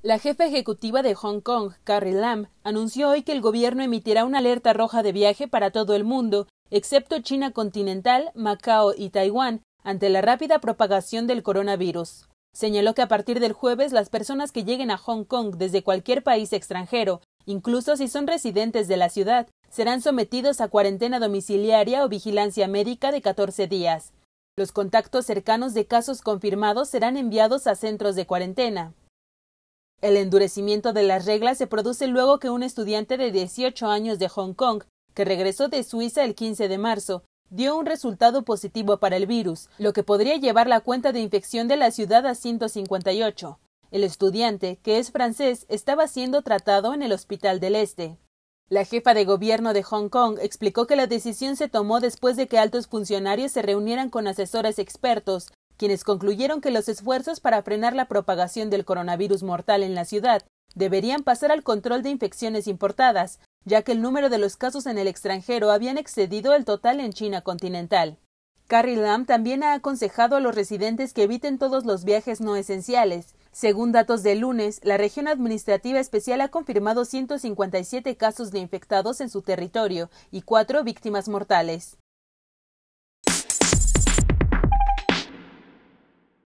La jefa ejecutiva de Hong Kong, Carrie Lam, anunció hoy que el gobierno emitirá una alerta roja de viaje para todo el mundo, excepto China continental, Macao y Taiwán, ante la rápida propagación del coronavirus. Señaló que a partir del jueves las personas que lleguen a Hong Kong desde cualquier país extranjero, incluso si son residentes de la ciudad, serán sometidos a cuarentena domiciliaria o vigilancia médica de 14 días. Los contactos cercanos de casos confirmados serán enviados a centros de cuarentena. El endurecimiento de las reglas se produce luego que un estudiante de 18 años de Hong Kong, que regresó de Suiza el 15 de marzo, dio un resultado positivo para el virus, lo que podría llevar la cuenta de infección de la ciudad a 158. El estudiante, que es francés, estaba siendo tratado en el Hospital del Este. La jefa de gobierno de Hong Kong explicó que la decisión se tomó después de que altos funcionarios se reunieran con asesores expertos quienes concluyeron que los esfuerzos para frenar la propagación del coronavirus mortal en la ciudad deberían pasar al control de infecciones importadas, ya que el número de los casos en el extranjero habían excedido el total en China continental. Carrie Lam también ha aconsejado a los residentes que eviten todos los viajes no esenciales. Según datos del lunes, la región administrativa especial ha confirmado 157 casos de infectados en su territorio y cuatro víctimas mortales.